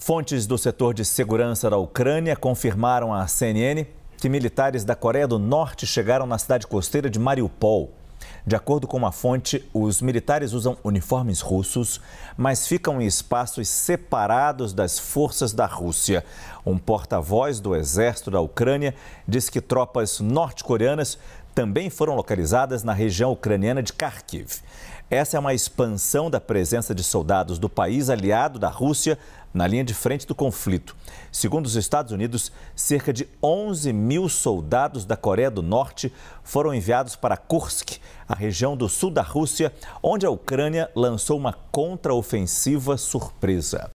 Fontes do setor de segurança da Ucrânia confirmaram à CNN que militares da Coreia do Norte chegaram na cidade costeira de Mariupol. De acordo com uma fonte, os militares usam uniformes russos, mas ficam em espaços separados das forças da Rússia. Um porta-voz do exército da Ucrânia diz que tropas norte-coreanas também foram localizadas na região ucraniana de Kharkiv. Essa é uma expansão da presença de soldados do país aliado da Rússia na linha de frente do conflito. Segundo os Estados Unidos, cerca de 11 mil soldados da Coreia do Norte foram enviados para Kursk, a região do sul da Rússia, onde a Ucrânia lançou uma contraofensiva surpresa.